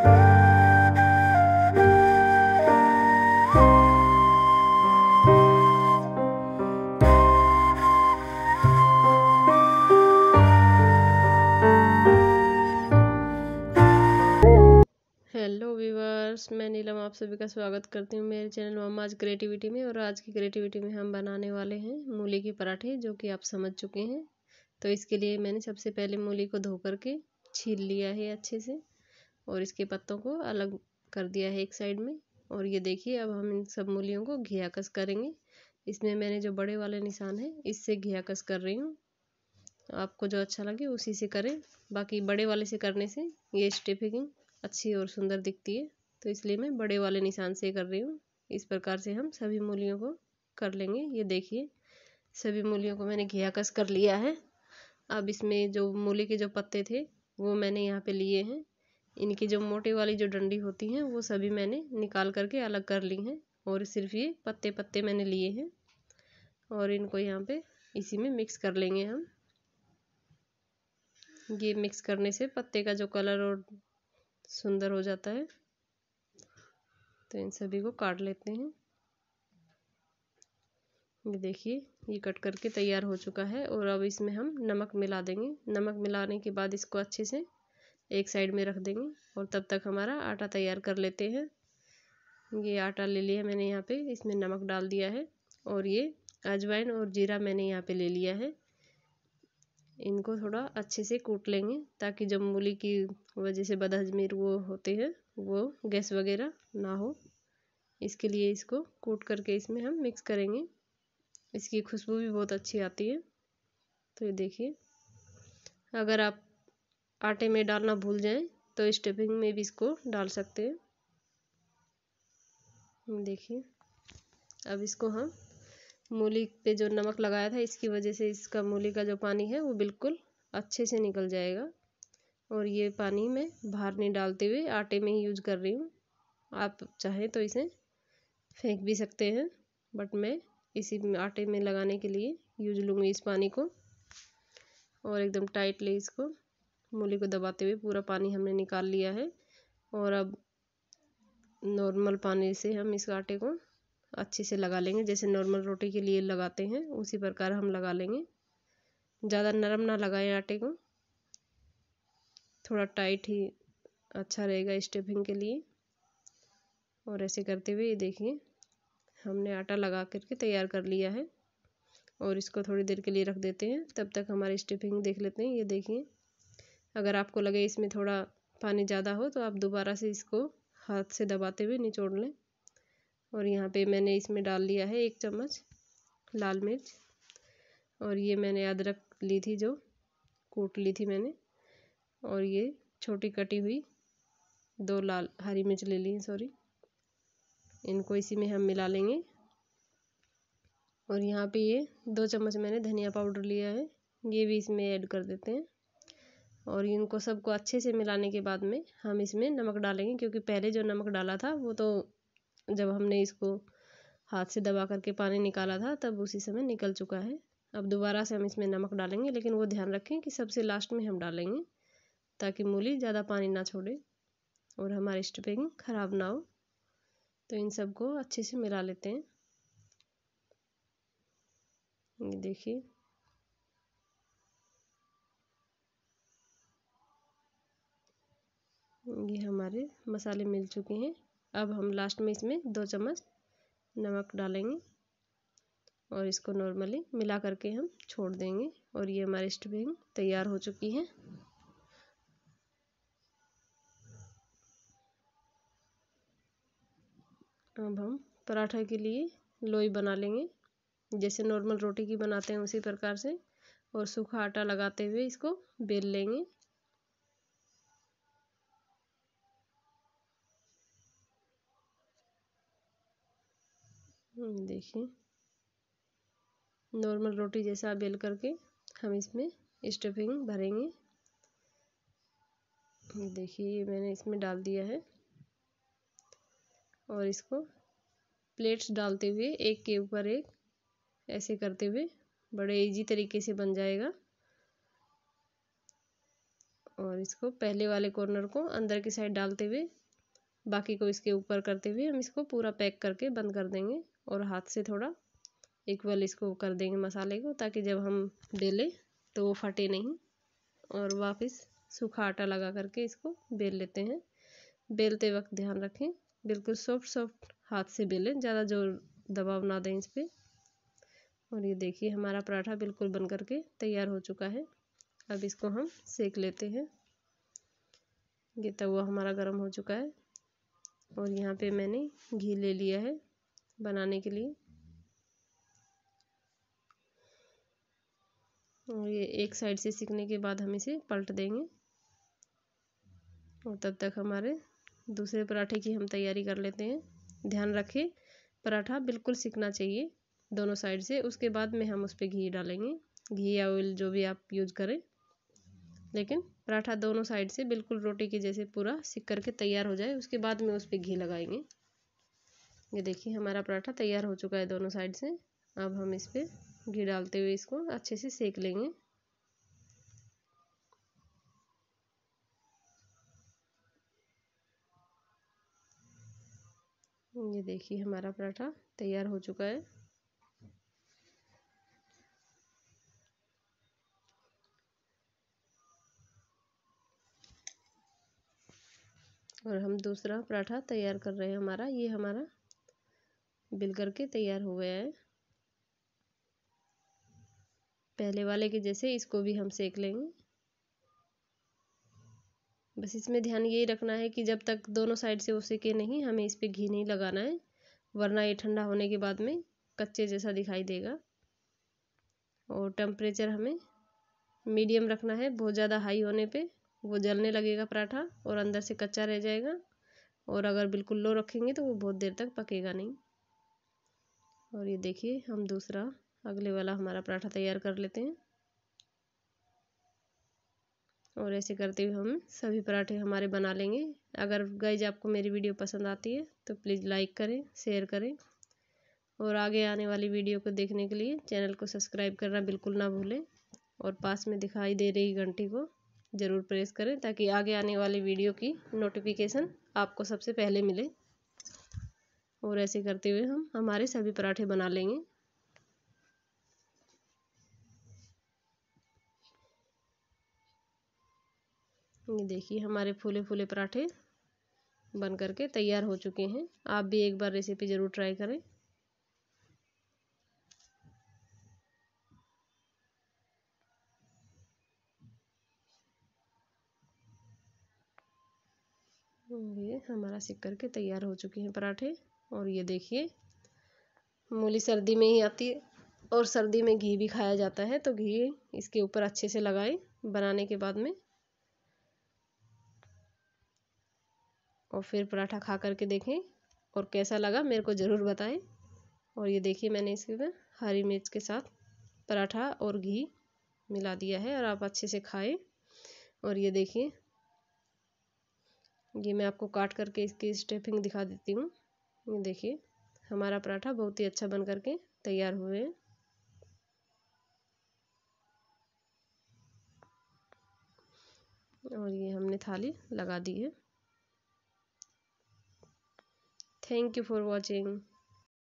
hello मैं नीलम आप सभी का स्वागत करती हूँ मेरे चैनल मामा आज क्रिएटिविटी में और आज की क्रिएटिविटी में हम बनाने वाले हैं मूली के पराठे जो कि आप समझ चुके हैं तो इसके लिए मैंने सबसे पहले मूली को धो करके छील लिया है अच्छे से और इसके पत्तों को अलग कर दिया है एक साइड में और ये देखिए अब हम इन सब मूलियों को घिया कस करेंगे इसमें मैंने जो बड़े वाले निशान है इससे घिया कस कर रही हूँ आपको जो अच्छा लगे उसी से करें बाकी बड़े वाले से करने से ये स्टेफिकिंग अच्छी और सुंदर दिखती है तो इसलिए मैं बड़े वाले निशान से कर रही हूँ इस प्रकार से हम सभी मूलियों को कर लेंगे ये देखिए सभी मूलियों को मैंने घिया कस कर लिया है अब इसमें जो मूली के जो पत्ते थे वो मैंने यहाँ पे लिए हैं इनकी जो मोटे वाली जो डंडी होती हैं वो सभी मैंने निकाल करके अलग कर ली हैं और सिर्फ ये पत्ते पत्ते मैंने लिए हैं और इनको यहाँ पे इसी में मिक्स कर लेंगे हम ये मिक्स करने से पत्ते का जो कलर और सुंदर हो जाता है तो इन सभी को काट लेते हैं ये देखिए ये कट करके तैयार हो चुका है और अब इसमें हम नमक मिला देंगे नमक मिलाने के बाद इसको अच्छे से एक साइड में रख देंगे और तब तक हमारा आटा तैयार कर लेते हैं ये आटा ले लिया मैंने यहाँ पे इसमें नमक डाल दिया है और ये अजवाइन और जीरा मैंने यहाँ पे ले लिया है इनको थोड़ा अच्छे से कूट लेंगे ताकि जब मूली की वजह से बदहजमीर वो होते हैं वो गैस वगैरह ना हो इसके लिए इसको कूट करके इसमें हम मिक्स करेंगे इसकी खुशबू भी बहुत अच्छी आती है तो ये देखिए अगर आप आटे में डालना भूल जाएं तो स्टफिंग में भी इसको डाल सकते हैं देखिए अब इसको हम मूली पे जो नमक लगाया था इसकी वजह से इसका मूली का जो पानी है वो बिल्कुल अच्छे से निकल जाएगा और ये पानी मैं बाहर नहीं डालते हुए आटे में ही यूज कर रही हूँ आप चाहें तो इसे फेंक भी सकते हैं बट मैं इसी आटे में लगाने के लिए यूज लूँगी इस पानी को और एकदम टाइटली इसको मूली को दबाते हुए पूरा पानी हमने निकाल लिया है और अब नॉर्मल पानी से हम इस आटे को अच्छे से लगा लेंगे जैसे नॉर्मल रोटी के लिए लगाते हैं उसी प्रकार हम लगा लेंगे ज़्यादा नरम ना लगाएं आटे को थोड़ा टाइट ही अच्छा रहेगा स्टफिंग के लिए और ऐसे करते हुए ये देखिए हमने आटा लगा करके तैयार कर लिया है और इसको थोड़ी देर के लिए रख देते हैं तब तक हमारी स्टफिंग देख लेते हैं ये देखिए अगर आपको लगे इसमें थोड़ा पानी ज़्यादा हो तो आप दोबारा से इसको हाथ से दबाते हुए निचोड़ लें और यहाँ पे मैंने इसमें डाल लिया है एक चम्मच लाल मिर्च और ये मैंने अदरक ली थी जो कूट ली थी मैंने और ये छोटी कटी हुई दो लाल हरी मिर्च ले ली सॉरी इनको इसी में हम मिला लेंगे और यहाँ पे ये दो चम्मच मैंने धनिया पाउडर लिया है ये भी इसमें ऐड कर देते हैं और इनको सबको अच्छे से मिलाने के बाद में हम इसमें नमक डालेंगे क्योंकि पहले जो नमक डाला था वो तो जब हमने इसको हाथ से दबा करके पानी निकाला था तब उसी समय निकल चुका है अब दोबारा से हम इसमें नमक डालेंगे लेकिन वो ध्यान रखें कि सबसे लास्ट में हम डालेंगे ताकि मूली ज़्यादा पानी ना छोड़े और हमारी स्टफिंग ख़राब ना हो तो इन सबको अच्छे से मिला लेते हैं ये देखिए ये हमारे मसाले मिल चुके हैं अब हम लास्ट में इसमें दो चम्मच नमक डालेंगे और इसको नॉर्मली मिला करके हम छोड़ देंगे और ये हमारी स्टफिंग तैयार हो चुकी है अब हम पराठा के लिए लोई बना लेंगे जैसे नॉर्मल रोटी की बनाते हैं उसी प्रकार से और सूखा आटा लगाते हुए इसको बेल लेंगे हम्म, देखिए नॉर्मल रोटी जैसा बेल करके हम इसमें स्टफिंग भरेंगे देखिए मैंने इसमें डाल दिया है और इसको प्लेट्स डालते हुए एक के ऊपर एक ऐसे करते हुए बड़े इजी तरीके से बन जाएगा और इसको पहले वाले कॉर्नर को अंदर की साइड डालते हुए बाकी को इसके ऊपर करते हुए हम इसको पूरा पैक करके बंद कर देंगे और हाथ से थोड़ा इक्वल इसको कर देंगे मसाले को ताकि जब हम बेलें तो वो फटे नहीं और वापस सूखा आटा लगा करके इसको बेल लेते हैं बेलते वक्त ध्यान रखें बिल्कुल सॉफ्ट सॉफ्ट हाथ से बेलें ज़्यादा जोर दबाव ना दें इस पर और ये देखिए हमारा पराठा बिल्कुल बन करके तैयार हो चुका है अब इसको हम सेक लेते हैं ये तवा हमारा गर्म हो चुका है और यहाँ पे मैंने घी ले लिया है बनाने के लिए और ये एक साइड से सीखने के बाद हम इसे पलट देंगे और तब तक हमारे दूसरे पराठे की हम तैयारी कर लेते हैं ध्यान रखें पराठा बिल्कुल सीखना चाहिए दोनों साइड से उसके बाद में हम उस पर घी डालेंगे घी या ऑयल जो भी आप यूज करें लेकिन पराठा दोनों साइड से बिल्कुल रोटी के जैसे पूरा सिक करके तैयार हो जाए उसके बाद में उस पर घी लगाएंगे ये देखिए हमारा पराठा तैयार हो चुका है दोनों साइड से अब हम इस पर घी डालते हुए इसको अच्छे से सेक लेंगे ये देखिए हमारा पराठा तैयार हो चुका है और हम दूसरा पराठा तैयार कर रहे हैं हमारा ये हमारा बिल करके तैयार हो गया है पहले वाले के जैसे इसको भी हम सेक लेंगे बस इसमें ध्यान ये रखना है कि जब तक दोनों साइड से वो सेके नहीं हमें इस पर घी नहीं लगाना है वरना ये ठंडा होने के बाद में कच्चे जैसा दिखाई देगा और टेम्परेचर हमें मीडियम रखना है बहुत ज़्यादा हाई होने पे वो जलने लगेगा पराठा और अंदर से कच्चा रह जाएगा और अगर बिल्कुल लो रखेंगे तो वो बहुत देर तक पकेगा नहीं और ये देखिए हम दूसरा अगले वाला हमारा पराठा तैयार कर लेते हैं और ऐसे करते हुए हम सभी पराठे हमारे बना लेंगे अगर गाइज आपको मेरी वीडियो पसंद आती है तो प्लीज़ लाइक करें शेयर करें और आगे आने वाली वीडियो को देखने के लिए चैनल को सब्सक्राइब करना बिल्कुल ना भूलें और पास में दिखाई दे रही घंटी को ज़रूर प्रेस करें ताकि आगे आने वाली वीडियो की नोटिफिकेशन आपको सबसे पहले मिले और ऐसे करते हुए हम हमारे सभी पराठे बना लेंगे ये देखिए हमारे फूले फूले पराठे बन करके तैयार हो चुके हैं आप भी एक बार रेसिपी ज़रूर ट्राई करें ये हमारा सिक करके तैयार हो चुके हैं पराठे और ये देखिए मूली सर्दी में ही आती है और सर्दी में घी भी खाया जाता है तो घी इसके ऊपर अच्छे से लगाएं बनाने के बाद में और फिर पराठा खा करके देखें और कैसा लगा मेरे को ज़रूर बताएं और ये देखिए मैंने इसके ऊपर हरी मिर्च के साथ पराठा और घी मिला दिया है और आप अच्छे से खाएं और ये देखिए ये मैं आपको काट करके इसकी स्टेफिंग दिखा देती हूँ ये देखिए हमारा पराठा बहुत ही अच्छा बन करके तैयार हुए हैं और ये हमने थाली लगा दी है थैंक यू फॉर वॉचिंग